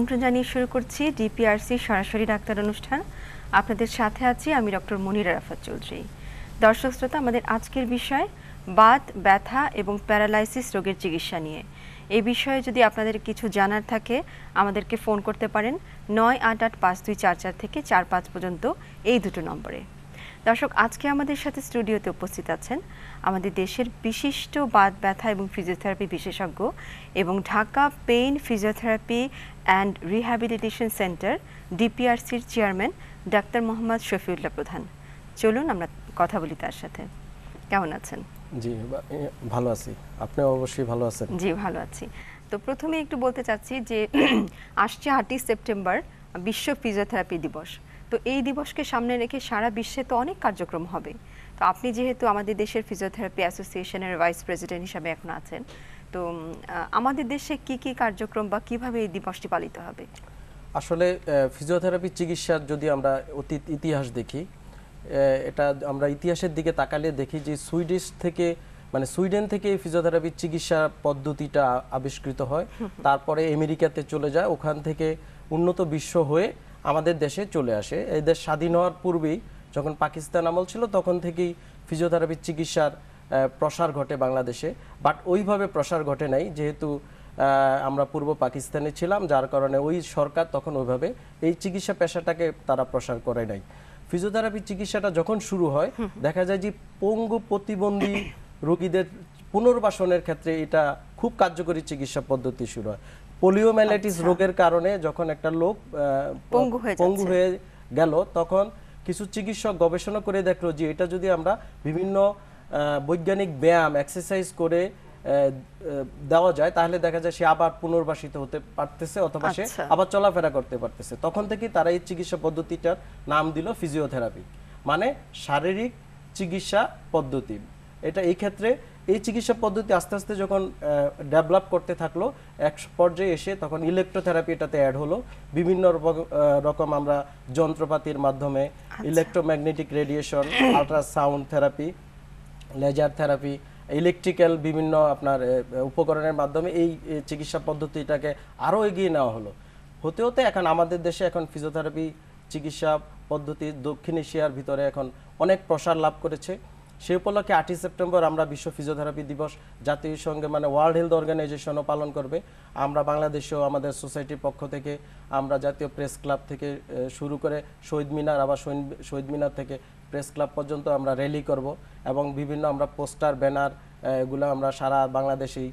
আমন্ত্রণ জানিয়ে শুরু করছি ডিপিআরসি সরাসরি ডাক্তার অনুষ্ঠান আপনাদের সাথে আছি আমি ডক্টর মনিরা রাফাত চৌধুরী দর্শক শ্রোতা আমাদের আজকের বিষয় বাত ব্যথা এবং প্যারালাইসিস রোগের চিকিৎসা নিয়ে এই বিষয়ে যদি আপনাদের কিছু জানার থাকে আমাদেরকে ফোন করতে পারেন নয় আট আট পাঁচ দুই চার চার থেকে চার পাঁচ পর্যন্ত এই দুটো নম্বরে দর্শক আজকে আমাদের সাথে স্টুডিওতে উপস্থিত আছেন আমাদের দেশের বিশিষ্ট বাদ ব্যথা এবং ফিজিওথেরাপি বিশেষজ্ঞ এবং Dhaka pain physiotherapy and rehabilitation centre ডিপিআরসির চেয়ারম্যান ডাক্তার মোহাম্মদ শফিউল্লাহ প্রধান চলুন আমরা কথা বলি তার সাথে কেমন আছেন জি ভালো আছি আপনি অবশ্যই ভালো আছেন জি ভালো আছি তো প্রথমে একটু বলতে চাচ্ছি যে আসছে আটই সেপ্টেম্বর বিশ্ব ফিজিওথেরাপি দিবস তো এই দিবসকে সামনে রেখে সারা বিশ্বে তো অনেক কার্যক্রম হবে তো আপনি যেহেতু আমাদের দেশের ফিজিওথেরাপি অ্যাসোসিয়েশনের ভাইস প্রেসিডেন্ট হিসাবে এখন আছেন তো আমাদের দেশে কি কি কার্যক্রম বা কিভাবে এই দিবসটি পালিত হবে আসলে ফিজিওথেরাপি চিকিৎসার যদি আমরা অতীত ইতিহাস দেখি এটা আমরা ইতিহাসের দিকে তাকালে দেখি যে সুইডিশ থেকে মানে সুইডেন থেকে ফিজিওথেরাপির চিকিৎসা পদ্ধতিটা আবিষ্কৃত হয় তারপরে আমেরিকাতে চলে যায় ওখান থেকে উন্নত বিশ্ব হয়ে আমাদের দেশে চলে আসে এই দেশ স্বাধীন হওয়ার পূর্বেই যখন পাকিস্তান আমল ছিল তখন থেকেই ফিজিওথেরাপির চিকিৎসার প্রসার ঘটে বাংলাদেশে বাট ওইভাবে প্রসার ঘটে নাই যেহেতু আমরা পূর্ব পাকিস্তানে ছিলাম যার কারণে ওই সরকার তখন ওইভাবে এই চিকিৎসা পেশাটাকে তারা প্রসার করে নাই ফিজিওথেরাপি চিকিৎসাটা যখন শুরু হয় দেখা যায় যে পঙ্গু প্রতিবন্ধী রোগীদের পুনর্বাসনের ক্ষেত্রে এটা খুব কার্যকরী চিকিৎসা পদ্ধতি শুরু হয় পোলিওমাইলাইটিস আচ্ছা। রোগের কারণে যখন একটা লোক পঙ্গু হয়ে গেল তখন কিছু চিকিৎসক গবেষণা করে দেখলো যে এটা যদি আমরা বিভিন্ন বৈজ্ঞানিক ব্যায়াম এক্সারসাইজ করে দেওয়া যায় তাহলে দেখা যায় সে আবার পুনর্বাসিত হতে পারতেছে অথবা সে আচ্ছা। আবার চলাফেরা করতে পারতেছে তখন থেকে তারা এই চিকিৎসা পদ্ধতিটার নাম দিল ফিজিওথেরাপি মানে শারীরিক চিকিৎসা পদ্ধতি এটা এই ক্ষেত্রে এই চিকিৎসা পদ্ধতি আস্তে আস্তে যখন ডেভেলপ করতে থাকলো এক পর্যায়ে এসে তখন ইলেকট্রোথেরাপি এটাতে অ্যাড হলো বিভিন্ন রকম আমরা যন্ত্রপাতির মাধ্যমে electromagnetic radiation ultrasound therapy laser therapy electrical বিভিন্ন আপনার উপকরণের মাধ্যমে এই চিকিৎসা পদ্ধতিটাকে আরও এগিয়ে নেওয়া হলো হতে হতে এখন আমাদের দেশে এখন ফিজিওথেরাপি চিকিৎসা পদ্ধতি দক্ষিণ এশিয়ার ভিতরে এখন অনেক প্রসার লাভ করেছে সেই উপলক্ষে আটই সেপ্টেম্বর আমরা বিশ্ব ফিজিওথেরাপি দিবস জাতীয় সঙ্গে মানে ওয়ার্ল্ড হেলথ অর্গানাইজেশনও পালন করবে আমরা বাংলাদেশেও আমাদের সোসাইটির পক্ষ থেকে আমরা জাতীয় প্রেস ক্লাব থেকে শুরু করে শহীদ মিনার আবার শহীদ মিনার থেকে প্রেস ক্লাব পর্যন্ত আমরা র্যালি করব এবং বিভিন্ন আমরা পোস্টার ব্যানার এগুলো আমরা সারা বাংলাদেশেই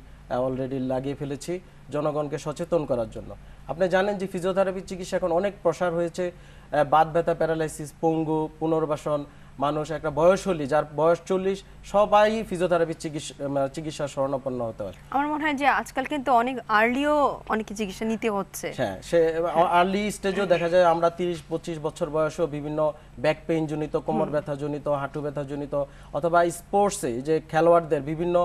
অলরেডি লাগিয়ে ফেলেছি জনগণকে সচেতন করার জন্য আপনি জানেন যে ফিজিওথেরাপি চিকিৎসা এখন অনেক প্রসার হয়েছে বাদ ব্যথা প্যারালাইসিস পঙ্গু পুনর্বাসন মানুষ একটা বয়স হলি যার বয়স চল্লিশ সবাই ফিজিওথেরাপি মানে চিকিৎসা চিকিৎসা শরণাপন্ন হতে হয় আমার মনে হয় যে আজকাল কিন্তু অনেক আর্লিও অনেকে চিকিৎসা নিতে হচ্ছে হ্যাঁ সে আর্লি স্টেজেও দেখা যায় আমরা তিরিশ পঁচিশ বছর বয়সেও বিভিন্ন ব্যাক পেইন জনিত কোমর ব্যথা জনিত হাঁটু ব্যথা জনিত অথবা স্পোর্টসে যে খেলোয়াড়দের বিভিন্ন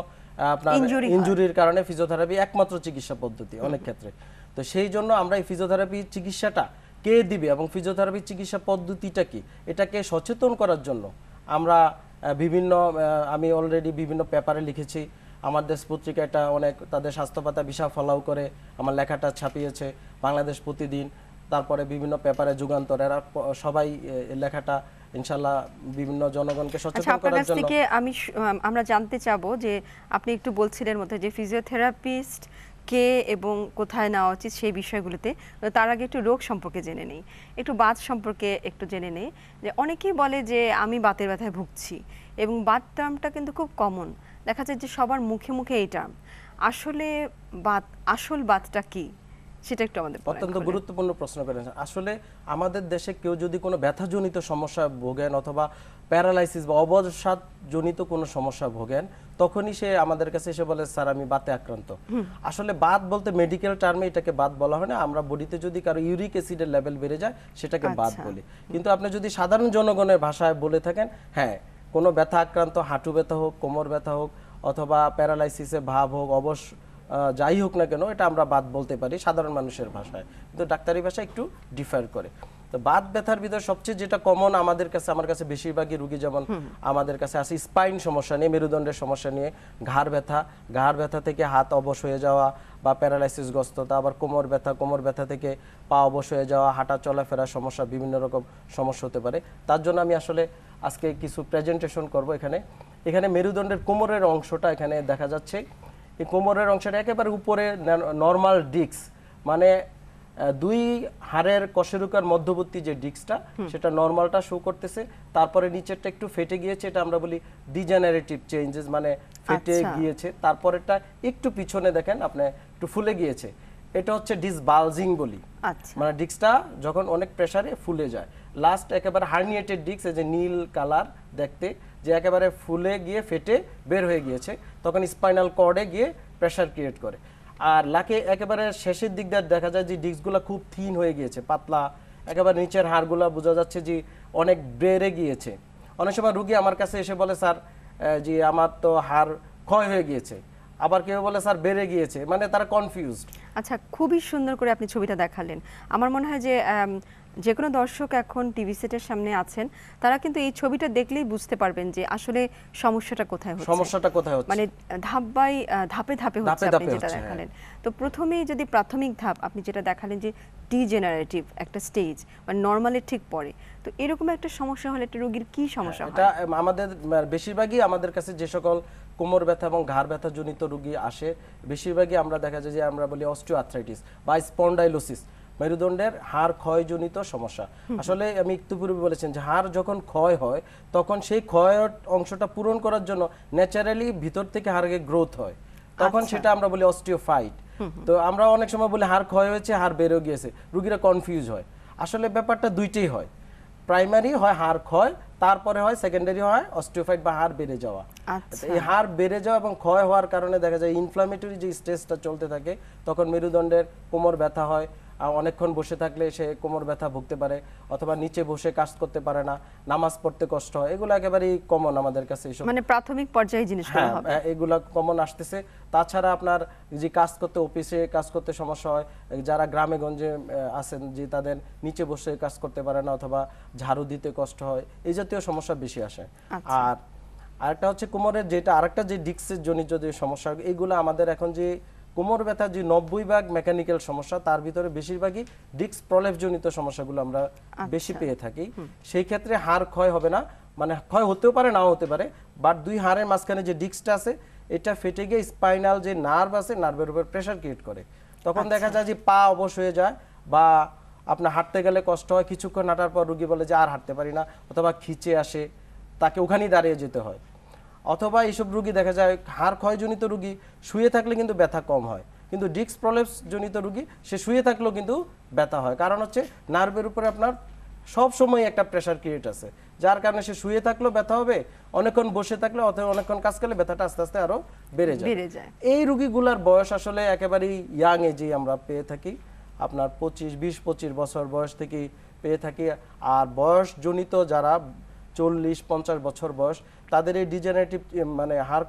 আপনার ইঞ্জুরির কারণে ফিজিওথেরাপি একমাত্র চিকিৎসা পদ্ধতি অনেক ক্ষেত্রে তো সেই জন্য আমরা এই ফিজিওথেরাপি চিকিৎসাটা কে দিবে এবং ফিজিওথেরাপি চিকিৎসা পদ্ধতিটা কি এটাকে সচেতন করার জন্য আমরা বিভিন্ন আমি অলরেডি বিভিন্ন পেপারে লিখেছি আমার দেশ পত্রিকাটা অনেক তাদের স্বাস্থ্যপাতা বিশাল ফলাও করে আমার লেখাটা ছাপিয়েছে বাংলাদেশ প্রতিদিন তারপরে বিভিন্ন পেপারে যুগান্তর এরা সবাই লেখাটা ইনশাআল্লাহ বিভিন্ন জনগণকে আচ্ছা, সচেতন করার জন্য আমি আমরা জানতে চাবো যে আপনি একটু বলছিলেন মধ্যে যে ফিজিওথেরাপিস্ট কে এবং কোথায় নেওয়া উচিত সেই বিষয়গুলোতে তার আগে একটু রোগ সম্পর্কে জেনে নেই একটু বাত সম্পর্কে একটু জেনে নেই যে অনেকেই বলে যে আমি বাতের ব্যথায় ভুগছি এবং বাত টার্মটা কিন্তু খুব কমন দেখা যায় যে সবার মুখে মুখে এই টার্ম আসলে বাত আসল বাতটা কি সেটা একটু আমাদের অত্যন্ত গুরুত্বপূর্ণ প্রশ্ন করেছেন আসলে আমাদের দেশে কেউ যদি কোনো ব্যথাজনিত সমস্যা ভোগেন অথবা প্যারালাইসিস বা অবসাদজনিত কোনো সমস্যা ভোগেন তখনই সে আমাদের কাছে এসে বলে স্যার আমি বাতে আক্রান্ত আসলে বাত বলতে মেডিকেল টার্মে এটাকে বাত বলা হয় না আমরা বডিতে যদি কারো ইউরিক অ্যাসিডের লেভেল বেড়ে যায় সেটাকে বাত আচ্ছা। বলি কিন্তু আপনি যদি সাধারণ জনগণের ভাষায় বলে থাকেন হ্যাঁ কোনো ব্যথা আক্রান্ত হাঁটু ব্যথা হোক কোমর ব্যথা হোক অথবা প্যারালাইসিসে ভাব হোক অবশ্য যাই হোক না কেন এটা আমরা বাদ বলতে পারি সাধারণ মানুষের ভাষায় কিন্তু ডাক্তারি ভাষা একটু ডিফার করে তো বাত ব্যথার ভিতরে সবচেয়ে যেটা কমন আমাদের কাছে আমার কাছে বেশিরভাগই রুগী যেমন আমাদের কাছে আছে স্পাইন সমস্যা নিয়ে মেরুদণ্ডের সমস্যা নিয়ে ঘাড় ব্যথা ঘাড় ব্যথা থেকে হাত অবশ হয়ে যাওয়া বা প্যারালাইসিসগ্রস্ততা আবার কোমর ব্যথা কোমর ব্যথা থেকে পা অবশ হয়ে যাওয়া হাঁটা চলাফেরা সমস্যা বিভিন্ন রকম সমস্যা হতে পারে তার জন্য আমি আসলে আজকে কিছু প্রেজেন্টেশন করব এখানে এখানে মেরুদণ্ডের কোমরের অংশটা এখানে দেখা যাচ্ছে এই কোমরের অংশটা একেবারে উপরে নর্মাল ডিস্ক মানে দুই হাড়ের কশেরুকার মধ্যবর্তী যে ডিস্কটা সেটা নর্মালটা শো করতেছে তারপরে নিচেরটা একটু ফেটে গিয়েছে এটা আমরা বলি ডিজেনারেটিভ চেঞ্জেস মানে ফেটে আচ্ছা। গিয়েছে তারপরেটা একটু পিছনে দেখেন আপনি একটু ফুলে গিয়েছে এটা হচ্ছে ডিসবালজিং বলি আচ্ছা। মানে ডিস্কটা যখন অনেক প্রেসারে ফুলে যায় লাস্ট একেবারে হার্নিয়েটেড ডিস্ক যে নীল কালার দেখতে যে একেবারে ফুলে গিয়ে ফেটে বের হয়ে গিয়েছে তখন স্পাইনাল কর্ডে গিয়ে প্রেসার ক্রিয়েট করে আর লাকে একেবারে শেষের দিক দিয়ে দেখা যায় যে ডিস্কগুলো খুব থিন হয়ে গিয়েছে পাতলা একেবারে নিচের হাড়গুলো বোঝা যাচ্ছে যে অনেক বেড়ে গিয়েছে অনেক সময় রুগী আমার কাছে এসে বলে স্যার যে আমার তো হাড় ক্ষয় হয়ে গিয়েছে আবার কেউ বলে স্যার বেড়ে গিয়েছে মানে তারা কনফিউজড আচ্ছা খুবই সুন্দর করে আপনি ছবিটা দেখালেন আমার মনে হয় যে যে কোনো দর্শক এখন টিভি সেটের সামনে আছেন তারা কিন্তু এই ছবিটা দেখলেই বুঝতে পারবেন যে আসলে সমস্যাটা কোথায় হচ্ছে সমস্যাটা কোথায় হচ্ছে মানে ধাপ বাই ধাপে ধাপে হচ্ছে আপনি যেটা হ্যাঁ। দেখালেন তো প্রথমেই যদি প্রাথমিক ধাপ আপনি যেটা দেখালেন যে ডিজেনারেটিভ একটা স্টেজ মানে নর্মালের ঠিক পরে তো এরকম একটা সমস্যা হলে একটা রোগীর কি হ্যাঁ, সমস্যা হয় এটা আমাদের বেশিরভাগই আমাদের কাছে যে সকল কোমর ব্যথা এবং ঘাড় ব্যথা জনিত রোগী আসে বেশিরভাগই আমরা দেখা যায় যে আমরা বলি অস্টিওআর্থ্রাইটিস বা স্পন্ডাইলোসিস মেরুদণ্ডের হাড় ক্ষয়জনিত সমস্যা আসলে আমি একটু পূর্বে বলেছেন যে হাড় যখন ক্ষয় হয় তখন সেই ক্ষয় অংশটা পূরণ করার জন্য ন্যাচারালি ভিতর থেকে হাড়কে গ্রোথ হয় তখন আচ্ছা। সেটা আমরা বলি অস্টিওফাইট তো আমরা অনেক সময় বলি হাড় ক্ষয় হয়েছে হাড় বেড়ে গিয়েছে রুগীরা কনফিউজ হয় আসলে ব্যাপারটা দুইটাই হয় প্রাইমারি হয় হাড় ক্ষয় তারপরে হয় সেকেন্ডারি হয় অস্টিওফাইট বা হাড় বেড়ে যাওয়া আচ্ছা। এই হাড় বেড়ে যাওয়া এবং ক্ষয় হওয়ার কারণে দেখা যায় ইনফ্লামেটরি যে স্ট্রেসটা চলতে থাকে তখন মেরুদণ্ডের কোমর ব্যথা হয় অনেকক্ষণ বসে থাকলে সে কোমর ব্যথা ভুগতে পারে অথবা নিচে বসে কাজ করতে পারে না নামাজ পড়তে কষ্ট হয় এগুলো একেবারেই কমন আমাদের কাছে এইসব মানে প্রাথমিক পর্যায়ে জিনিস হ্যাঁ, হ্যাঁ, এগুলো কমন আসতেছে তাছাড়া আপনার যে কাজ করতে অফিসে কাজ করতে সমস্যা হয় যারা গ্রামে গঞ্জে আছেন যে তাদের নিচে বসে কাজ করতে পারে না অথবা ঝাড়ু দিতে কষ্ট হয় এই জাতীয় সমস্যা বেশি আসে আচ্ছা। আর আরেকটা হচ্ছে কোমরের যেটা আরেকটা যে ডিক্সের জনিত যে সমস্যা এগুলো আমাদের এখন যে কোমর ব্যথা যে নব্বই ভাগ মেকানিক্যাল সমস্যা তার ভিতরে বেশিরভাগই ডিস্ক প্রলেপজনিত সমস্যাগুলো আমরা আচ্ছা। বেশি পেয়ে থাকি সেই ক্ষেত্রে হাড় ক্ষয় হবে না মানে ক্ষয় হতেও পারে নাও হতে পারে বাট দুই হাড়ের মাঝখানে যে ডিস্কটা আছে এটা ফেটে গিয়ে স্পাইনাল যে নার্ভ আছে নার্ভের উপর প্রেশার ক্রিয়েট করে তখন দেখা আচ্ছা। যায় যে পা অবশ হয়ে যায় বা আপনার হাঁটতে গেলে কষ্ট হয় কিছুক্ষণ হাঁটার পর রুগী বলে যে আর হাঁটতে পারি না অথবা খিচে আসে তাকে ওখানেই দাঁড়িয়ে যেতে হয় অথবা এইসব রুগী দেখা যায় হাড় ক্ষয়জনিত রুগী শুয়ে থাকলে কিন্তু ব্যথা কম হয় কিন্তু ডিস্ক প্রলেপস জনিত রুগী সে শুয়ে থাকলেও কিন্তু ব্যথা হয় কারণ হচ্ছে নার্ভের উপরে আপনার সব সময় একটা প্রেশার ক্রিয়েট আছে যার কারণে সে শুয়ে থাকলেও ব্যথা হবে অনেকক্ষণ বসে থাকলে অথবা অনেকক্ষণ কাজ করলে ব্যথাটা আস্তে আস্তে আরও বেড়ে যায় বেড়ে যায় এই রুগীগুলার বয়স আসলে একেবারেই ইয়াং এজে আমরা পেয়ে থাকি আপনার পঁচিশ বিশ পঁচিশ বছর বয়স থেকে পেয়ে থাকি আর বয়সজনিত যারা চল্লিশ পঞ্চাশ বছর বয়স তাদের এই ডিজেনারেটিভ মানে হার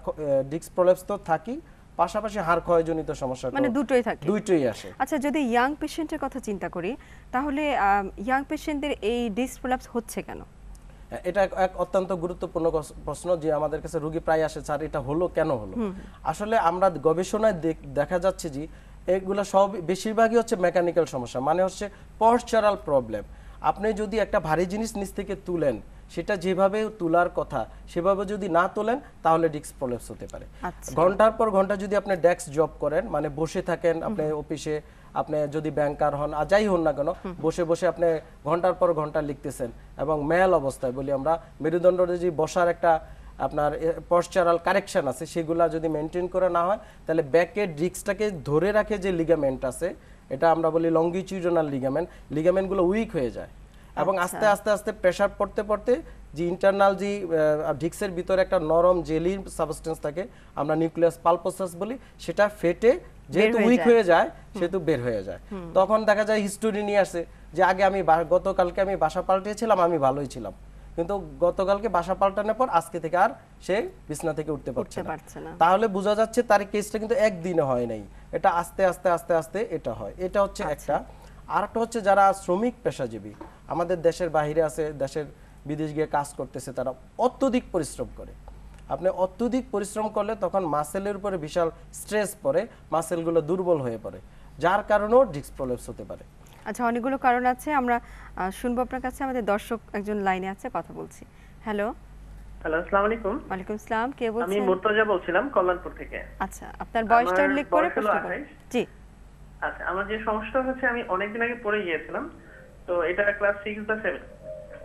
ডিস্ক প্রলেপস তো থাকি পাশাপাশি হার ক্ষয়জনিত সমস্যা মানে দুটোই থাকে দুটোই আসে আচ্ছা যদি ইয়াং পেশেন্টের কথা চিন্তা করি তাহলে ইয়াং পেশেন্টদের এই ডিক্স প্রলেপস হচ্ছে কেন হ্যাঁ, এটা এক অত্যন্ত গুরুত্বপূর্ণ প্রশ্ন যে আমাদের কাছে রোগী প্রায় আসে স্যার এটা হলো কেন হলো আসলে আমরা গবেষণায় দেখা যাচ্ছে যে এগুলো সব বেশিরভাগই হচ্ছে মেকানিক্যাল সমস্যা মানে হচ্ছে পশ্চারাল প্রবলেম আপনি যদি একটা ভারী জিনিস নিচ থেকে তুলেন সেটা যেভাবে তোলার কথা সেভাবে যদি না তোলেন তাহলে ডিস্ক প্রলেপস হতে পারে আচ্ছা। ঘন্টার পর ঘন্টা যদি আপনি ডেস্ক জব করেন মানে বসে থাকেন আপনি অফিসে আপনি যদি ব্যাংকার হন আর যাই হন না কেন বসে বসে আপনি ঘন্টার পর ঘন্টা লিখতেছেন এবং মেয়াল অবস্থায় বলি আমরা মেরুদণ্ড যে বসার একটা আপনার পশ্চারাল কারেকশন আছে সেগুলা যদি মেনটেন করে না হয় তাহলে ব্যাকের ডিস্কটাকে ধরে রাখে যে লিগামেন্ট আছে এটা আমরা বলি লঙ্গিচিউডনাল লিগামেন্ট লিগামেন্টগুলো উইক হয়ে যায় এবং আচ্ছা। আস্তে আস্তে আস্তে প্রেসার পড়তে পড়তে যে ইন্টারনাল যে ডিক্সের ভিতরে একটা নরম জেলি সাবস্টেন্স থাকে আমরা নিউক্লিয়াস পালপোসাস বলি সেটা ফেটে যেহেতু উইক হয়ে যায় সেহেতু বের হয়ে যায় তখন দেখা যায় হিস্টোরি নিয়ে আসে যে আগে আমি গতকালকে আমি বাসা পাল্টেছিলাম আমি ভালোই ছিলাম কিন্তু গতকালকে বাসা পাল্টানোর পর আজকে থেকে আর সে বিছনা থেকে উঠতে পারছে না তাহলে বোঝা যাচ্ছে তার কেসটা কিন্তু একদিনে হয় নাই এটা আস্তে আস্তে আস্তে আস্তে এটা হয় এটা হচ্ছে আচ্ছা। একটা আরেকটা হচ্ছে যারা শ্রমিক পেশাজীবী আমাদের দেশের বাহিরে আছে দেশের বিদেশ গিয়ে কাজ করতেছে তারা অত্যধিক পরিশ্রম করে আপনি অত্যধিক পরিশ্রম করলে তখন মাসেলের উপরে বিশাল স্ট্রেস পড়ে মাসেলগুলো দুর্বল হয়ে পড়ে যার কারণেও ডিস্ক প্রলেপস হতে পারে আচ্ছা অনেকগুলো কারণ আছে আমরা শুনবো আপনার কাছে আমাদের দর্শক একজন লাইনে আছে কথা বলছি হ্যালো হ্যালো আসসালামু আলাইকুম ওয়ালাইকুম আসসালাম কে বলছেন আমি মুর্তজা বলছিলাম কল্যাণপুর থেকে আচ্ছা আপনার বয়সটা উল্লেখ করে প্রশ্ন করুন জি আচ্ছা আমার যে সমস্যা হচ্ছে আমি অনেকদিন আগে পড়ে গিয়েছিলাম তো এটা ক্লাস সিক্স বা সেভেন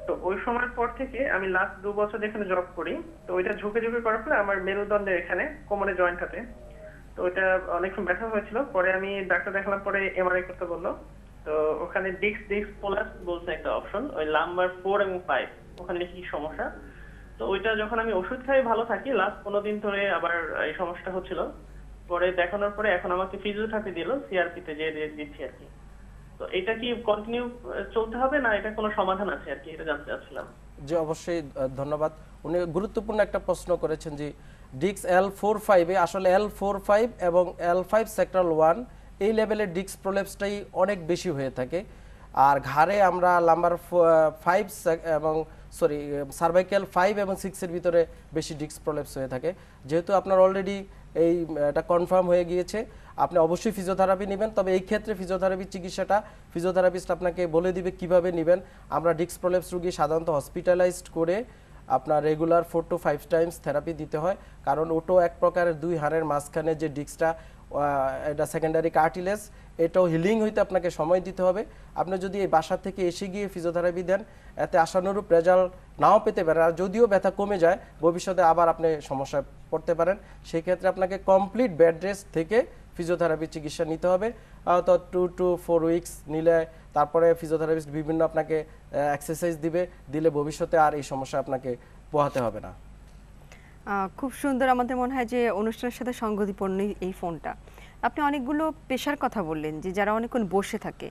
তো ওই সময়ের পর থেকে আমি লাস্ট দু বছর এখানে জব করি তো ওইটা ঝুঁকে ঝুঁকে করার ফলে আমার মেরুদণ্ডের এখানে কোমরে হাতে তো ওইটা অনেকক্ষণ ব্যথা হয়েছিল পরে আমি ডাক্তার দেখালাম পরে এমআরআই করতে বললো তো ওখানে ডিক্স ডিক্স পোলাস বলছে একটা অপশন ওই লাম্বার ফোর এবং ফাইভ ওখানে কি সমস্যা তো ওইটা যখন আমি ওষুধ খাই ভালো থাকি লাস্ট পনেরো দিন ধরে আবার এই সমস্যাটা হচ্ছিল পরে দেখানোর পরে এখন আমাকে ফিজিওথেরাপি দিল সিআরপিতে যে দিচ্ছি আর কি তো এটা কি কন্টিনিউ চলতে হবে না এটা কোনো সমাধান আছে আর কি এটা জানতে চাচ্ছিলাম জি অবশ্যই ধন্যবাদ উনি গুরুত্বপূর্ণ একটা প্রশ্ন করেছেন যে ডিক্স এল ফোর ফাইভে আসলে এল ফোর ফাইভ এবং এল ফাইভ সেক্টরাল ওয়ান এই লেভেলের ডিক্স প্রলেপসটাই অনেক বেশি হয়ে থাকে আর ঘাড়ে আমরা লাম্বার ফাইভ এবং সরি সার্ভাইকেল ফাইভ এবং সিক্সের ভিতরে বেশি ডিক্স প্রলেপস হয়ে থাকে যেহেতু আপনার অলরেডি এই এটা কনফার্ম হয়ে গিয়েছে আপনি অবশ্যই ফিজিওথেরাপি নেবেন তবে এই ক্ষেত্রে ফিজিওথেরাপি চিকিৎসাটা ফিজিওথেরাপিস্ট আপনাকে বলে দিবে কিভাবে নেবেন আমরা ডিস্ক প্রলেপস রুগী সাধারণত হসপিটালাইজড করে আপনার regular four to five times therapy দিতে হয় কারণ ওটো এক প্রকারের দুই হাড়ের মাঝখানে যে ডিস্কটা এটা সেকেন্ডারি কার্টিলেস এটাও হিলিং হইতে আপনাকে সময় দিতে হবে আপনি যদি এই বাসা থেকে এসে গিয়ে ফিজিওথেরাপি দেন এতে আশানুরূপ রেজাল্ট নাও পেতে পারেন আর যদিও ব্যথা কমে যায় ভবিষ্যতে আবার আপনি সমস্যায় পড়তে পারেন সেক্ষেত্রে আপনাকে কমপ্লিট বেড রেস্ট থেকে ফিজিওথেরাপি চিকিৎসা নিতে হবে তো টু টু ফোর উইকস নিলে তারপরে ফিজিওথেরাপিস্ট বিভিন্ন আপনাকে এক্সারসাইজ দিবে দিলে ভবিষ্যতে আর এই সমস্যা আপনাকে পোহাতে হবে না খুব সুন্দর আমাদের মনে হয় যে অনুষ্ঠানের সাথে সংগতিপূর্ণ এই ফোনটা আপনি অনেকগুলো পেশার কথা বললেন যে যারা অনেকক্ষণ বসে থাকে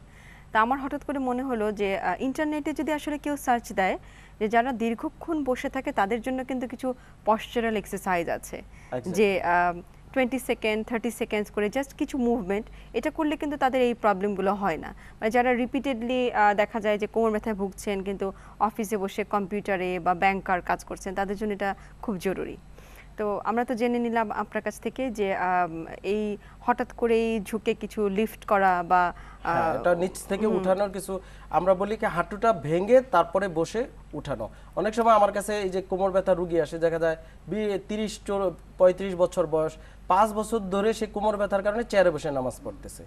তা আমার হঠাৎ করে মনে হলো যে ইন্টারনেটে যদি আসলে কেউ সার্চ দেয় যে যারা দীর্ঘক্ষণ বসে থাকে তাদের জন্য কিন্তু কিছু পশ্চারাল এক্সারসাইজ আছে আচ্ছা। যে টোয়েন্টি সেকেন্ড থার্টি সেকেন্ডস করে জাস্ট কিছু মুভমেন্ট এটা করলে কিন্তু তাদের এই প্রবলেমগুলো হয় না মানে যারা রিপিটেডলি দেখা যায় যে কোমর ব্যথায় ভুগছেন কিন্তু অফিসে বসে কম্পিউটারে বা ব্যাংকার কাজ করছেন তাদের জন্য এটা খুব জরুরি তো আমরা তো জেনে নিলাম আপনার কাছ থেকে যে এই হঠাৎ করেই ঝুঁকে কিছু লিফট করা বা হ্যাঁ, এটা নিচ থেকে উঠানোর কিছু আমরা বলি কি হাঁটুটা ভেঙে তারপরে বসে উঠানো অনেক সময় আমার কাছে এই যে কোমর ব্যথা রুগী আসে দেখা যায় তিরিশ পঁয়ত্রিশ বছর বয়স পাঁচ বছর ধরে সে কোমর ব্যথার কারণে চেয়ারে বসে নামাজ পড়তেছে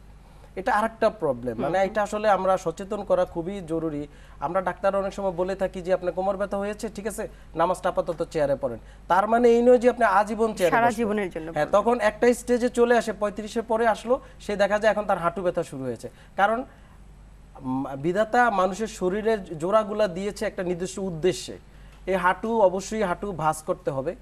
এটা আরেকটা প্রবলেম মানে এটা আসলে আমরা সচেতন করা খুবই জরুরি আমরা ডাক্তার অনেক সময় বলে থাকি যে আপনার কোমর ব্যথা হয়েছে ঠিক আছে নামাজটা আপাতত চেয়ারে পড়েন তার মানে এই নয় যে আপনি আজীবন চেয়ারে জীবনের জন্য হ্যাঁ তখন একটা স্টেজে চলে আসে পঁয়ত্রিশের পরে আসলো সে দেখা যায় এখন তার হাঁটু ব্যথা শুরু হয়েছে কারণ বিধাতা মানুষের শরীরের জোড়াগুলা দিয়েছে একটা নির্দিষ্ট উদ্দেশ্যে এই হাঁটু অবশ্যই হাঁটু ভাস করতে হবে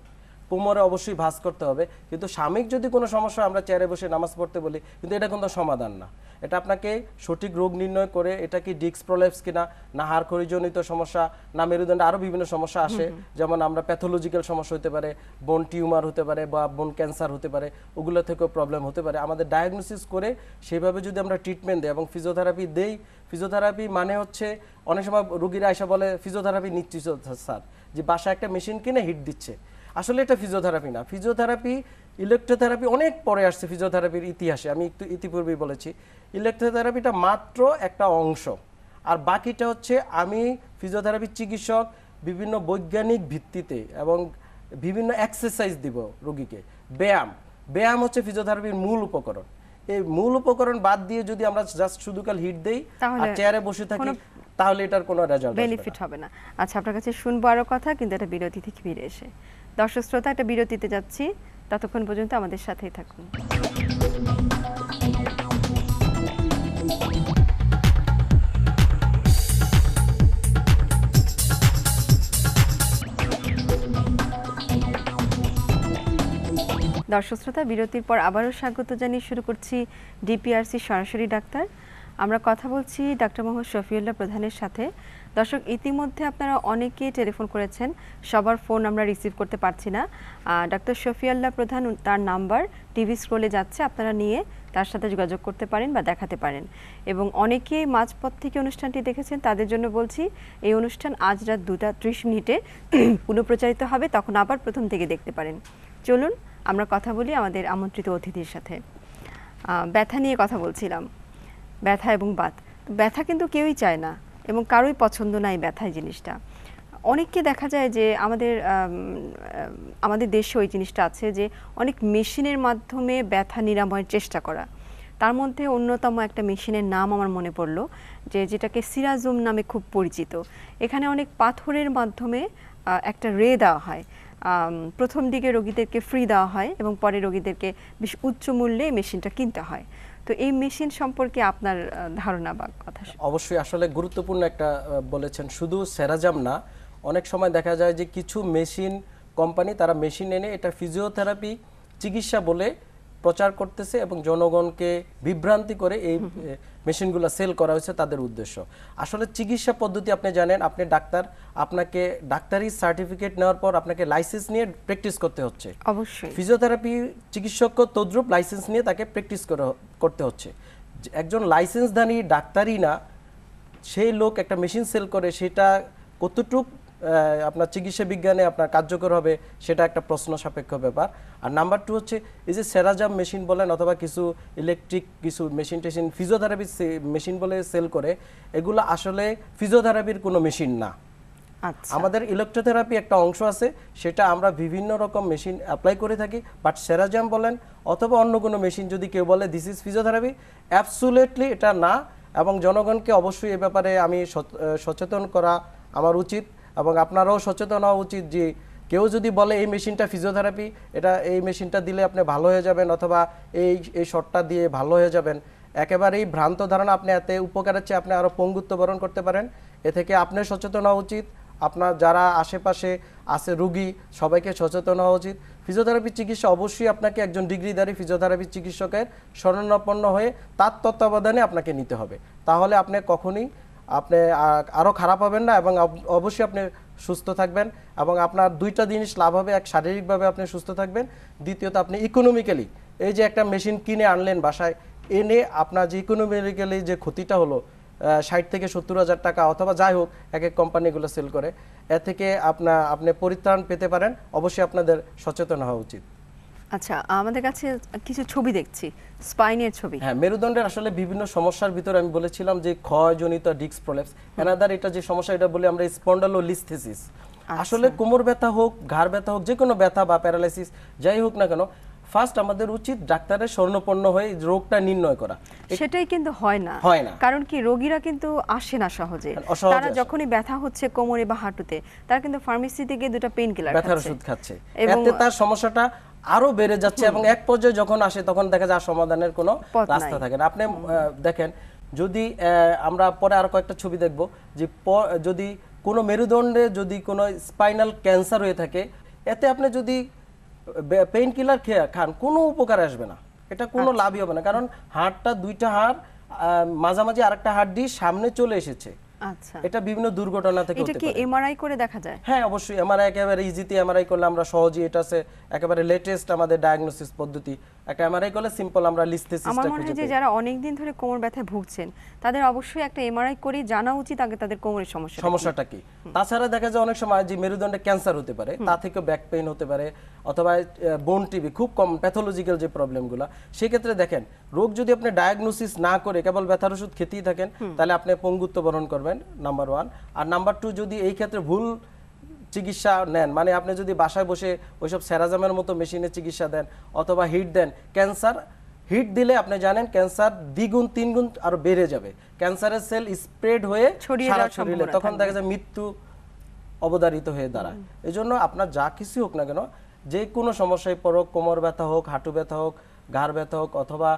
কোমরে অবশ্যই ভাস করতে হবে কিন্তু স্বামীর যদি কোনো সমস্যা আমরা চেয়ারে বসে নামাজ পড়তে বলি কিন্তু এটা কিন্তু সমাধান না এটা আপনাকে সঠিক রোগ নির্ণয় করে এটা কি ডিক্স প্রলেপস কিনা না হাড়খড়িজনিত সমস্যা না মেরুদণ্ডে আরও বিভিন্ন সমস্যা আসে যেমন আমরা প্যাথোলজিক্যাল সমস্যা হতে পারে বোন টিউমার হতে পারে বা বোন ক্যান্সার হতে পারে ওগুলো থেকেও প্রবলেম হতে পারে আমাদের ডায়াগনোসিস করে সেভাবে যদি আমরা ট্রিটমেন্ট দেয় এবং ফিজিওথেরাপি দেই ফিজিওথেরাপি মানে হচ্ছে অনেক সময় রুগীরা এসে বলে ফিজিওথেরাপি নিচ্ছি স্যার যে বাসায় একটা মেশিন কিনে হিট দিচ্ছে আসলে এটা ফিজিওথেরাপি না ফিজিওথেরাপি ইলেকট্রোথেরাপি অনেক পরে আসছে ফিজিওথেরাপির ইতিহাসে আমি একটু ইতিপূর্বেই বলেছি ইলেকট্রোথেরাপিটা মাত্র একটা অংশ আর বাকিটা হচ্ছে আমি ফিজিওথেরাপির চিকিৎসক বিভিন্ন বৈজ্ঞানিক ভিত্তিতে এবং বিভিন্ন এক্সারসাইজ দিব রোগীকে ব্যায়াম ব্যায়াম হচ্ছে ফিজিওথেরাপির মূল উপকরণ এই মূল উপকরণ বাদ দিয়ে যদি আমরা জাস্ট শুধু কাল হিট দেই আর চেয়ারে বসে থাকি তাহলে এটার কোনো রেজাল্ট বেনিফিট হবে না আচ্ছা আপনার কাছে শুনবো আরো কথা কিন্তু এটা বিরতি থেকে ফিরে এসে দর্শক শ্রোতা একটা বিরতিতে যাচ্ছি ততক্ষণ পর্যন্ত আমাদের সাথেই থাকুন দর্শক শ্রোতা বিরতির পর আবারও স্বাগত জানিয়ে শুরু করছি ডিপিআরসি সরাসরি ডাক্তার আমরা কথা বলছি ডাক্তার মোহাম্মদ শফিউল্লাহ প্রধানের সাথে দর্শক ইতিমধ্যে আপনারা অনেকেই টেলিফোন করেছেন সবার ফোন আমরা রিসিভ করতে পারছি না ডাক্তার শফিয়াল্লাহ প্রধান তার নাম্বার টিভি স্ক্রোলে যাচ্ছে আপনারা নিয়ে তার সাথে যোগাযোগ করতে পারেন বা দেখাতে পারেন এবং অনেকেই মাঝপথ থেকে অনুষ্ঠানটি দেখেছেন তাদের জন্য বলছি এই অনুষ্ঠান আজ রাত দুটা ত্রিশ মিনিটে পুনঃপ্রচারিত হবে তখন আবার প্রথম থেকে দেখতে পারেন চলুন আমরা কথা বলি আমাদের আমন্ত্রিত অতিথির সাথে ব্যথা নিয়ে কথা বলছিলাম ব্যথা এবং বাত ব্যথা কিন্তু কেউই চায় না এবং কারোই পছন্দ নাই ব্যথায় জিনিসটা অনেককে দেখা যায় যে আমাদের আমাদের দেশে ওই জিনিসটা আছে যে অনেক মেশিনের মাধ্যমে ব্যথা নিরাময়ের চেষ্টা করা তার মধ্যে অন্যতম একটা মেশিনের নাম আমার মনে পড়লো যে যেটাকে সিরাজুম নামে খুব পরিচিত এখানে অনেক পাথরের মাধ্যমে একটা রে দেওয়া হয় প্রথম দিকে রোগীদেরকে ফ্রি দেওয়া হয় এবং পরে রোগীদেরকে বেশ উচ্চ মূল্যে মেশিনটা কিনতে হয় তো এই মেশিন সম্পর্কে আপনার ধারণা বা কথা অবশ্যই আসলে গুরুত্বপূর্ণ একটা বলেছেন শুধু সেরাজাম না অনেক সময় দেখা যায় যে কিছু মেশিন কোম্পানি তারা মেশিন এনে এটা ফিজিওথেরাপি চিকিৎসা বলে প্রচার করতেছে এবং জনগণকে বিভ্রান্তি করে এই মেশিনগুলো সেল করা হয়েছে তাদের উদ্দেশ্য আসলে চিকিৎসা পদ্ধতি আপনি জানেন আপনি ডাক্তার আপনাকে ডাক্তারি সার্টিফিকেট নেওয়ার পর আপনাকে লাইসেন্স নিয়ে প্র্যাকটিস করতে হচ্ছে অবশ্যই ফিজিওথেরাপি চিকিৎসক তদ্রুপ লাইসেন্স নিয়ে তাকে প্র্যাকটিস করতে হচ্ছে একজন লাইসেন্সধানী ডাক্তারই না সেই লোক একটা মেশিন সেল করে সেটা কতটুক আপনার চিকিৎসা বিজ্ঞানে আপনার কার্যকর হবে সেটা একটা প্রশ্ন সাপেক্ষ ব্যাপার আর নাম্বার টু হচ্ছে এই যে সেরাজাম মেশিন বলেন অথবা কিছু ইলেকট্রিক কিছু মেশিন টেশিন ফিজিওথেরাপি মেশিন বলে সেল করে এগুলো আসলে ফিজিওথেরাপির কোনো মেশিন না আচ্ছা। আমাদের ইলেকট্রোথেরাপি একটা অংশ আছে সেটা আমরা বিভিন্ন রকম মেশিন অ্যাপ্লাই করে থাকি বাট সেরাজাম বলেন অথবা অন্য কোনো মেশিন যদি কেউ বলে দিস ইজ ফিজিওথেরাপি অ্যাবসুলেটলি এটা না এবং জনগণকে অবশ্যই এ ব্যাপারে আমি সচেতন করা আমার উচিত এবং আপনারাও সচেতন হওয়া উচিত যে কেউ যদি বলে এই মেশিনটা ফিজিওথেরাপি এটা এই মেশিনটা দিলে আপনি ভালো হয়ে যাবেন অথবা এই এই শটটা দিয়ে ভালো হয়ে যাবেন একেবারেই ভ্রান্ত ধারণা আপনি এতে উপকারের চেয়ে আপনি আরও পঙ্গুত্ব বরণ করতে পারেন এ থেকে আপনার সচেতন হওয়া উচিত আপনার যারা আশেপাশে আছে রুগী সবাইকে সচেতন হওয়া উচিত ফিজিওথেরাপি চিকিৎসা অবশ্যই আপনাকে একজন ডিগ্রিধারী ফিজিওথেরাপি চিকিৎসকের স্মরণাপন্ন হয়ে তার তত্ত্বাবধানে আপনাকে নিতে হবে তাহলে আপনি কখনই আপনি আরও খারাপ হবেন না এবং অবশ্যই আপনি সুস্থ থাকবেন এবং আপনার দুইটা জিনিস লাভ হবে এক শারীরিকভাবে আপনি সুস্থ থাকবেন দ্বিতীয়ত আপনি ইকোনমিক্যালি এই যে একটা মেশিন কিনে আনলেন বাসায় এনে আপনার যে ইকোনমিক্যালি যে ক্ষতিটা হলো ষাট থেকে সত্তর হাজার টাকা অথবা যাই হোক এক এক কোম্পানিগুলো সেল করে এ থেকে আপনার আপনি পরিত্রাণ পেতে পারেন অবশ্যই আপনাদের সচেতন হওয়া উচিত আচ্ছা আমাদের কাছে কিছু ছবি দেখছি স্পাইনের ছবি হ্যাঁ মেরুদণ্ডের আসলে বিভিন্ন সমস্যার ভিতরে আমি বলেছিলাম যে ক্ষয়জনিত ডিস্ক প্রলেপস এটা যে সমস্যা এটা বলি আমরা স্পন্ডালোলিস্থেসিস আচ্ছা। আসলে কোমর ব্যথা হোক ঘাড় ব্যথা হোক যে কোনো ব্যথা বা প্যারালাইসিস যাই হোক না কেন ফার্স্ট আমাদের উচিত ডাক্তারের স্বর্ণপন্ন হয়ে রোগটা নির্ণয় করা সেটাই কিন্তু হয় না হয় না কারণ কি রোগীরা কিন্তু আসে না সহজে হ্যাঁ, তারা যখনই ব্যথা হচ্ছে কোমরে বা হাঁটুতে তারা কিন্তু ফার্মেসিতে দুটো পেইন কিলার ব্যথার ওষুধ খাচ্ছে এতে তার সমস্যাটা আরো বেড়ে যাচ্ছে এবং এক পর্যায়ে যখন আসে তখন দেখা যায় সমাধানের কোনো রাস্তা থাকে না আপনি দেখেন যদি আমরা পরে আরো কয়েকটা ছবি দেখব যে যদি কোনো মেরুদণ্ডে যদি কোনো স্পাইনাল ক্যান্সার হয়ে থাকে এতে আপনি যদি পেইন কিলার খান কোনো উপকার আসবে না এটা কোনো আচ্ছা। লাভই হবে না কারণ হাড়টা দুইটা হাড় মাঝামাঝি আরেকটা হাড় দিয়ে সামনে চলে এসেছে আচ্ছা এটা বিভিন্ন দুর্ঘটনা থেকে এটা কি এমআরআই করে দেখা যায় হ্যাঁ অবশ্যই এমআরআই একেবারে ইজিতে এমআরআই করলে আমরা সহজেই এটা আছে একেবারে লেটেস্ট আমাদের ডায়াগনোসিস পদ্ধতি একটা এমআরআই করলে সিম্পল আমরা লিস্থেসিসটা খুঁজে পাই হয় যে যারা অনেক দিন ধরে কোমর ব্যথায় ভুগছেন তাদের অবশ্যই একটা এমআরআই করে জানা উচিত আগে তাদের কোমরের সমস্যা সমস্যাটা কি তাছাড়া দেখা যায় অনেক সময় যে মেরুদণ্ডে ক্যান্সার হতে পারে তা থেকে ব্যাক পেইন হতে পারে অথবা বোন টিবি খুব কম প্যাথোলজিক্যাল যে প্রবলেমগুলো সেই ক্ষেত্রে দেখেন রোগ যদি আপনি ডায়াগনোসিস না করে কেবল ব্যথার ওষুধ খেতেই থাকেন তাহলে আপনি পঙ্গুত্ব বরণ করবেন নাম্বার ওয়ান আর নাম্বার টু যদি এই ক্ষেত্রে ভুল চিকিৎসা নেন মানে আপনি যদি বাসায় বসে ওইসব স্যারাজামের মতো মেশিনে চিকিৎসা দেন অথবা হিট দেন ক্যান্সার হিট দিলে আপনি জানেন ক্যান্সার দ্বিগুণ তিনগুণ আরো বেড়ে যাবে ক্যান্সারের সেল স্প্রেড হয়ে সারা শরীরে তখন দেখা যায় মৃত্যু অবদারিত হয়ে দাঁড়ায় এজন্য আপনার যা কিছু হোক না কেন যে কোনো সমস্যায় পড়ক কোমর ব্যথা হোক হাঁটু ব্যথা হোক ঘাড় ব্যথা হোক অথবা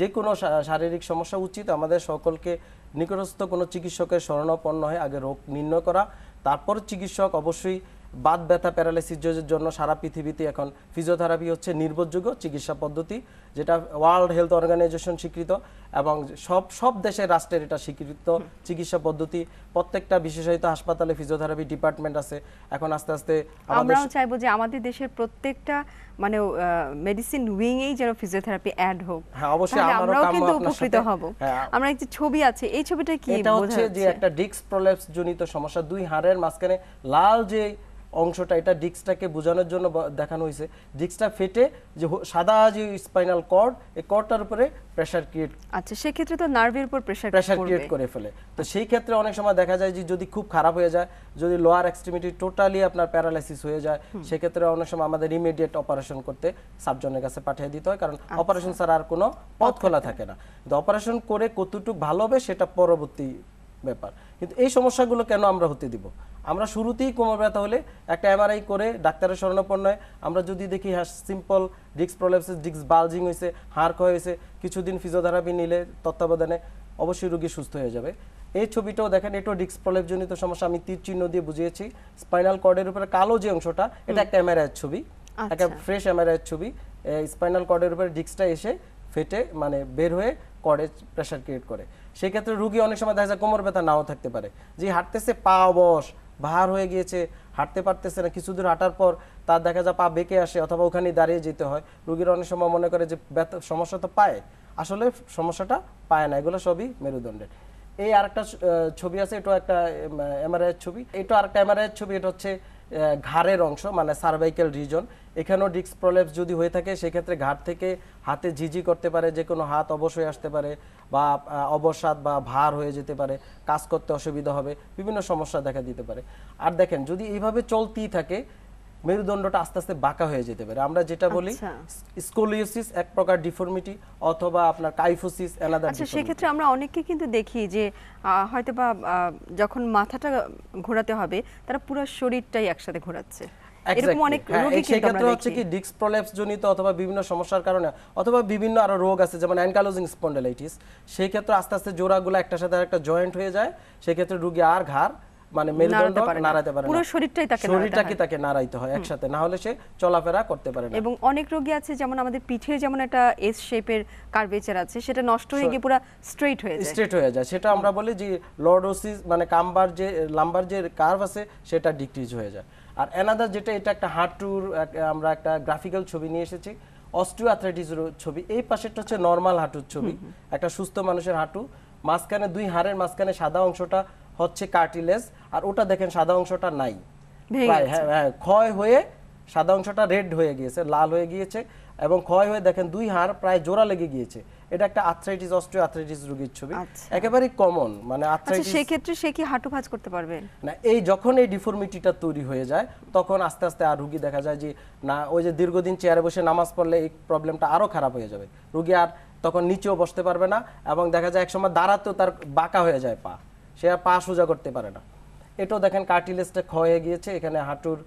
যে কোনো শারীরিক সমস্যা উচিত আমাদের সকলকে নিকটস্থ কোনো চিকিৎসকের শরণাপন্ন হয়ে আগে রোগ নির্ণয় করা তারপর চিকিৎসক অবশ্যই বাদ ব্যথা প্যারালাইসিস জন্য সারা পৃথিবীতে এখন ফিজিওথেরাপি হচ্ছে নির্ভরযোগ্য চিকিৎসা পদ্ধতি যেটা ওয়ার্ল্ড হেলথ অর্গানাইজেশন স্বীকৃত এবং সব সব দেশের রাষ্ট্রের এটা স্বীকৃত চিকিৎসা পদ্ধতি প্রত্যেকটা বিশেষায়িত হাসপাতালে ফিজিওথেরাপি ডিপার্টমেন্ট আছে এখন আস্তে আস্তে আমরাও চাইবো যে আমাদের দেশের প্রত্যেকটা মানে মেডিসিন উইং এই যেন ফিজিওথেরাপি অ্যাড হোক হ্যাঁ অবশ্যই আমরাও কিন্তু উপকৃত হব হ্যাঁ। আমরা একটি ছবি আছে এই ছবিটা কি এটা হচ্ছে যে একটা ডিক্স প্রলেপস জনিত সমস্যা দুই হাড়ের মাঝখানে লাল যে অংশটা এটা ডিস্কটাকে বোঝানোর জন্য দেখানো হয়েছে ডিস্কটা ফেটে যে সাদা যে স্পাইনাল কর্ড এই কর্ডটার উপরে প্রেসার ক্রিয়েট আচ্ছা সেই ক্ষেত্রে তো নার্ভের উপর প্রেসার প্রেসার ক্রিয়েট করে ফেলে তো সেই ক্ষেত্রে অনেক সময় দেখা যায় যে যদি খুব খারাপ হয়ে যায় যদি লোয়ার এক্সট্রিমিটি টোটালি আপনার প্যারালাইসিস হয়ে যায় সেক্ষেত্রে অনেক সময় আমাদের ইমিডিয়েট অপারেশন করতে সার্জনের কাছে পাঠিয়ে দিতে হয় কারণ অপারেশন আচ্ছা। ছাড়া আর কোনো পথ খোলা থাকে না কিন্তু অপারেশন করে কতটুকু ভালো হবে সেটা পরবর্তী ব্যাপার কিন্তু এই সমস্যাগুলো কেন আমরা হতে দিব আমরা শুরুতেই কোমর ব্যথা হলে একটা এমআরআই করে ডাক্তারের শরণাপন্ন হয় আমরা যদি দেখি হ্যাঁ simple disc prolapsus disc bulging হয়েছে হাড় ক্ষয় হয়েছে কিছুদিন ফিজিওথেরাপি নিলে তত্ত্বাবধানে অবশ্যই রোগী সুস্থ হয়ে যাবে এই ছবিটাও দেখেন এটাও ডিস্ক প্রলেপজনিত সমস্যা আমি তীর চিহ্ন দিয়ে বুঝিয়েছি স্পাইনাল কর্ডের উপরে কালো যে অংশটা এটা একটা এমআরআই ছবি আচ্ছা। একটা ফ্রেশ এমআরআই ছবি স্পাইনাল কর্ডের উপরে ডিস্কটা এসে ফেটে মানে বের হয়ে কর্ডে প্রেশার ক্রিয়েট করে সেক্ষেত্রে রুগী অনেক সময় দেখা যায় কোমর ব্যথা নাও থাকতে পারে যে হাঁটতেছে পা অবশ ভার হয়ে গিয়েছে হাঁটতে পারতেছে না কিছু দূর হাঁটার পর তার দেখা যায় পা বেঁকে আসে অথবা ওখানে দাঁড়িয়ে যেতে হয় রুগীর অনেক সময় মনে করে যে সমস্যা তো পায় আসলে সমস্যাটা পায় না এগুলো সবই মেরুদণ্ডের এই আরেকটা ছবি আছে এটা একটা এমআরআই ছবি এটা আরেকটা এমআরআই ছবি এটা হচ্ছে ঘাড়ের অংশ মানে সার্ভাইকেল রিজন এখানেও ডিক্স প্রলেপস যদি হয়ে থাকে সেক্ষেত্রে ঘাট থেকে হাতে ঝিঝি করতে পারে যে কোনো হাত অবশ্যই আসতে পারে বা অবসাদ বা ভার হয়ে যেতে পারে কাজ করতে অসুবিধা হবে বিভিন্ন সমস্যা দেখা দিতে পারে আর দেখেন যদি এইভাবে চলতেই থাকে মেরুদণ্ডটা আস্তে আস্তে বাঁকা হয়ে যেতে পারে আমরা যেটা বলি আচ্ছা। স্কোলিওসিস এক প্রকার ডিফর্মিটি অথবা আপনার কাইফোসিস এলাদা আচ্ছা সেক্ষেত্রে আমরা অনেককে কিন্তু দেখি যে হয়তো বা যখন মাথাটা ঘোরাতে হবে তারা পুরো শরীরটাই একসাথে ঘোরাচ্ছে হ্যাঁ, সেক্ষেত্রে সেক্ষেত্রে রুগী আর ঘাড় মানে মেরুদণ্ড নাড়াতে পারে পুরো শরীরটাই তাকে শরীরটাকে তাকে নাড়াইতে হয় একসাথে না হলে সে চলাফেরা করতে পারে না এবং অনেক রোগী আছে যেমন আমাদের পিঠে যেমন একটা এস শেপের কার্ভেচার আছে সেটা নষ্ট হয়ে গিয়ে পুরো স্ট্রেট হয়ে যায় স্ট্রেট হয়ে যায় সেটা আমরা বলি যে লর্ডোসিস মানে কাম্বার যে লাম্বার যে কার্ভ আছে সেটা ডিক্রিজ হয়ে যায় আর অ্যানাদার যেটা এটা একটা হাঁটুর আমরা একটা গ্রাফিক্যাল ছবি নিয়ে এসেছি অস্টিওআর্থ্রাইটিসের ছবি এই পাশেরটা হচ্ছে নর্মাল হাঁটুর ছবি একটা সুস্থ মানুষের হাঁটু মাঝখানে দুই হাড়ের মাঝখানে সাদা অংশটা হচ্ছে কার্টিলেজ আর ওটা দেখেন সাদা অংশটা নাই হ্যাঁ, হ্যাঁ, ক্ষয় হয়ে সাদা অংশটা রেড হয়ে গিয়েছে লাল হয়ে গিয়েছে এবং ক্ষয় হয়ে দেখেন দুই হাড় প্রায় জোড়া লেগে গিয়েছে এটা একটা আর্থ্রাইটিস অস্ট্রিও আর্থ্রাইটিস রোগীর ছবি আচ্ছা। একেবারে কমন মানে আর্থ্রাইটিস সেই ক্ষেত্রে সে কি হাঁটু ভাঁজ করতে পারবে না এই যখন এই ডিফর্মিটিটা তৈরি হয়ে যায় তখন আস্তে আস্তে আর রোগী দেখা যায় যে না ওই যে দীর্ঘদিন চেয়ারে বসে নামাজ পড়লে এই প্রবলেমটা আরো খারাপ হয়ে যাবে রোগী আর তখন নিচেও বসতে পারবে না এবং দেখা যায় একসময় দাঁড়াতেও তার বাঁকা হয়ে যায় পা সে আর পা সোজা করতে পারে না এটাও দেখেন কার্টিলেসটা ক্ষয় হয়ে গিয়েছে এখানে হাঁটুর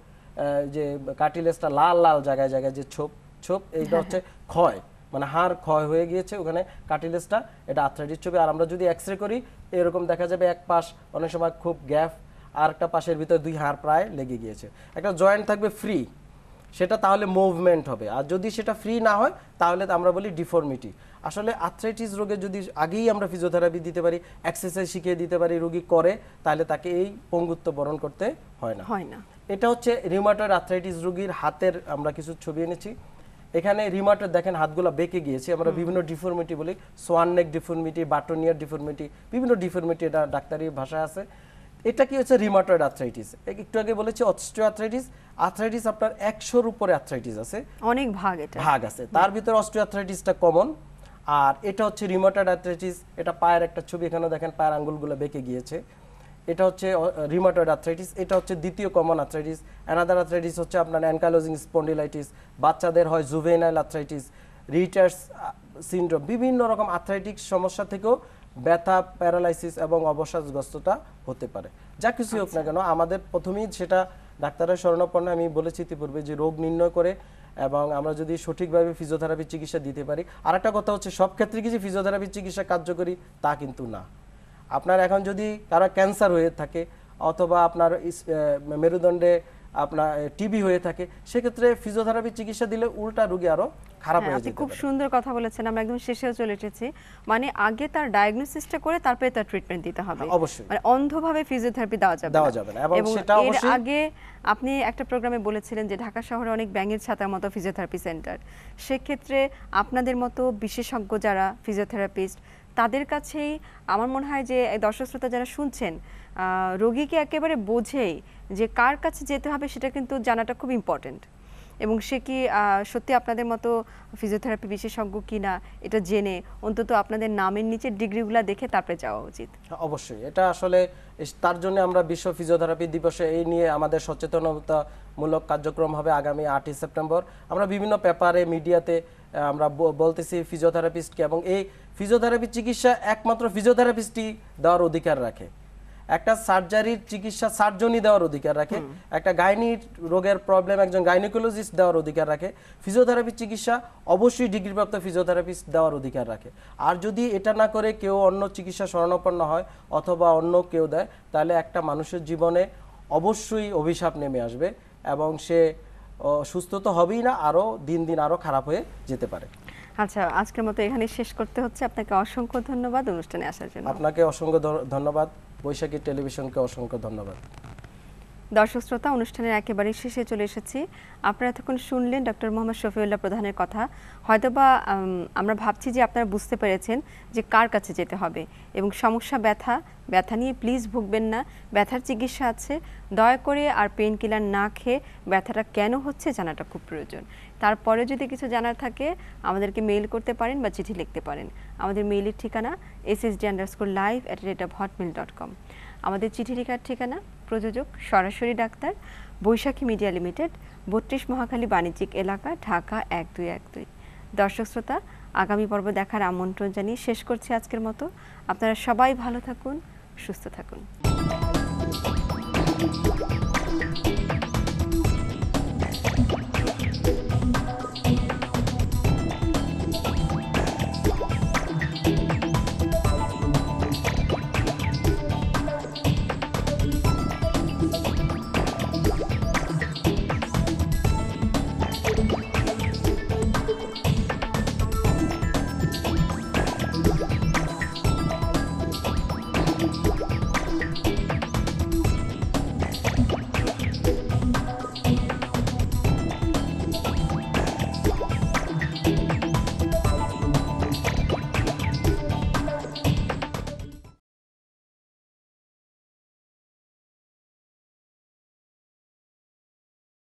যে কার্টিলেসটা লাল লাল জায়গায় জায়গায় যে ছোপ ছোপ এইটা হ্যাঁ, হচ্ছে ক্ষয় মানে হাড় ক্ষয় হয়ে গিয়েছে ওখানে কার্টিলেসটা এটা আর্থ্রাইটিস ছবি আর আমরা যদি এক্স রে করি এরকম দেখা যাবে এক পাশ অনেক সময় খুব গ্যাপ আর একটা পাশের ভিতরে দুই হাড় প্রায় লেগে গিয়েছে একটা জয়েন্ট থাকবে ফ্রি সেটা তাহলে মুভমেন্ট হবে আর যদি সেটা ফ্রি না হয় তাহলে আমরা বলি ডিফর্মিটি আসলে আর্থ্রাইটিস রোগে যদি আগেই আমরা ফিজিওথেরাপি দিতে পারি এক্সারসাইজ শিখিয়ে দিতে পারি রোগী করে তাহলে তাকে এই পঙ্গুত্ব বরণ করতে হয় না হয় না এটা হচ্ছে রিউমাটয়েড আর্থ্রাইটিস রোগীর হাতের আমরা কিছু ছবি এনেছি এখানে রিমাটের দেখেন হাতগুলো বেঁকে গিয়েছে আমরা বিভিন্ন ডিফর্মিটি বলি swan neck deformity boutonniere deformity বিভিন্ন ডিফর্মিটি এটা ডাক্তারি ভাষা আছে এটা কি হচ্ছে রিমাটয়েড আর্থ্রাইটিস একটু আগে বলেছি অস্ট্রিও আর্থ্রাইটিস আর্থ্রাইটিস আপনার একশোর উপরে আর্থ্রাইটিস আছে অনেক ভাগ এটা ভাগ আছে তার ভিতরে অস্ট্রিও আর্থ্রাইটিসটা কমন আর এটা হচ্ছে রিমোটার অ্যাথ্রাইটিস এটা পায়ের একটা ছবি এখানে দেখেন পায়ের আঙ্গুলগুলো বেঁকে গিয়েছে এটা হচ্ছে রিমোটার অ্যাথ্রাইটিস এটা হচ্ছে দ্বিতীয় কমন আর্থ্রাইটিস অ্যানাদার অ্যাথ্রাইটিস হচ্ছে আপনার অ্যানকালোজিং স্পন্ডিলাইটিস বাচ্চাদের হয় জুভেনাইল অ্যাথ্রাইটিস রিটার্স সিন্ড্রোম বিভিন্ন রকম আর্থ্রাইটিক সমস্যা থেকেও ব্যথা প্যারালাইসিস এবং অবসাদগ্রস্ততা হতে পারে যা কিছুই হোক না আচ্ছা। কেন আমাদের প্রথমেই সেটা ডাক্তারের শরণাপন্ন আমি বলেছি ইতিপূর্বে যে রোগ নির্ণয় করে এবং আমরা যদি সঠিকভাবে ফিজিওথেরাপি চিকিৎসা দিতে পারি আর একটা কথা হচ্ছে সব ক্ষেত্রে কি যে ফিজিওথেরাপি চিকিৎসা কার্যকরী তা কিন্তু না আপনার এখন যদি কারো ক্যান্সার হয়ে থাকে অথবা আপনার মেরুদণ্ডে আপনার টিবি হয়ে থাকে সেক্ষেত্রে ফিজিওথেরাপি চিকিৎসা দিলে উল্টা রোগী আরো খারাপ হ্যাঁ, হয়ে যেতে খুব সুন্দর কথা বলেছেন আমরা একদম শেষে চলে এসেছি মানে আগে তার ডায়াগনোসিসটা করে তারপরে তার ট্রিটমেন্ট দিতে হবে হ্যাঁ, অবশ্যই মানে অন্ধভাবে ফিজিওথেরাপি দেওয়া যাবে দেওয়া যাবে না এবং সেটা অবশ্যই এর আগে আপনি একটা প্রোগ্রামে বলেছিলেন যে ঢাকা শহরে অনেক ব্যাঙের ছাতার মতো ফিজিওথেরাপি সেন্টার সেক্ষেত্রে আপনাদের মতো বিশেষজ্ঞ যারা ফিজিওথেরাপিস্ট তাদের কাছেই আমার মনে হয় যে দর্শক শ্রোতা যারা শুনছেন রোগীকে একেবারে বোঝেই যে কার কাছে যেতে হবে সেটা কিন্তু জানাটা খুব ইম্পর্টেন্ট এবং সে কি সত্যি আপনাদের মতো ফিজিওথেরাপি বিশেষজ্ঞ কি না এটা জেনে অন্তত আপনাদের নামের নিচে ডিগ্রিগুলো দেখে তারপরে যাওয়া উচিত হ্যাঁ, অবশ্যই এটা আসলে তার জন্য আমরা বিশ্ব ফিজিওথেরাপি দিবসে এই নিয়ে আমাদের সচেতনতামূলক কার্যক্রম হবে আগামী আটই সেপ্টেম্বর আমরা বিভিন্ন পেপারে মিডিয়াতে আমরা বলতেছি ফিজিওথেরাপিস্টকে এবং এই ফিজিওথেরাপি চিকিৎসা একমাত্র ফিজিওথেরাপিস্টই দেওয়ার অধিকার রাখে একটা সার্জারির চিকিৎসা সার্জনই দেওয়ার অধিকার রাখে একটা গাইনি রোগের প্রবলেম একজন গাইনিকোলজিস্ট দেওয়ার অধিকার রাখে ফিজিওথেরাপি চিকিৎসা অবশ্যই ডিগ্রিপ্রাপ্ত ফিজিওথেরাপিস্ট দেওয়ার অধিকার রাখে আর যদি এটা না করে কেউ অন্য চিকিৎসা শরণাপন্ন হয় অথবা অন্য কেউ দেয় তাহলে একটা মানুষের জীবনে অবশ্যই অভিশাপ নেমে আসবে এবং সে সুস্থ তো হবেই না আরও দিন দিন আরও খারাপ হয়ে যেতে পারে আচ্ছা আজকের মতো এখানে শেষ করতে হচ্ছে আপনাকে অসংখ্য ধন্যবাদ অনুষ্ঠানে আসার জন্য আপনাকে অসংখ্য ধন্যবাদ বৈশাখী টেলিভিশনকে অসংখ্য ধন্যবাদ দর্শক শ্রোতা অনুষ্ঠানের একেবারে শেষে চলে এসেছি আপনারা এতক্ষণ শুনলেন ডক্টর মোহাম্মদ শফিউল্লাহ প্রধানের কথা হয়তোবা আমরা ভাবছি যে আপনারা বুঝতে পেরেছেন যে কার কাছে যেতে হবে এবং সমস্যা ব্যথা ব্যথা নিয়ে প্লিজ ভুগবেন না ব্যথার চিকিৎসা আছে দয়া করে আর পেন কিলার না খেয়ে ব্যথাটা কেন হচ্ছে জানাটা খুব প্রয়োজন তারপরে যদি কিছু জানার থাকে আমাদেরকে মেইল করতে পারেন বা চিঠি লিখতে পারেন আমাদের মেইলের ঠিকানা S S D underscore live at rate of Hotmail dot com আমাদের চিঠি লেখার ঠিকানা প্রযোজক সরাসরি ডাক্তার বৈশাখী মিডিয়া লিমিটেড বত্রিশ মহাখালী বাণিজ্যিক এলাকা ঢাকা এক দুই এক দুই দর্শক শ্রোতা আগামী পর্ব দেখার আমন্ত্রণ জানিয়ে শেষ করছি আজকের মতো আপনারা সবাই ভালো থাকুন সুস্থ থাকুন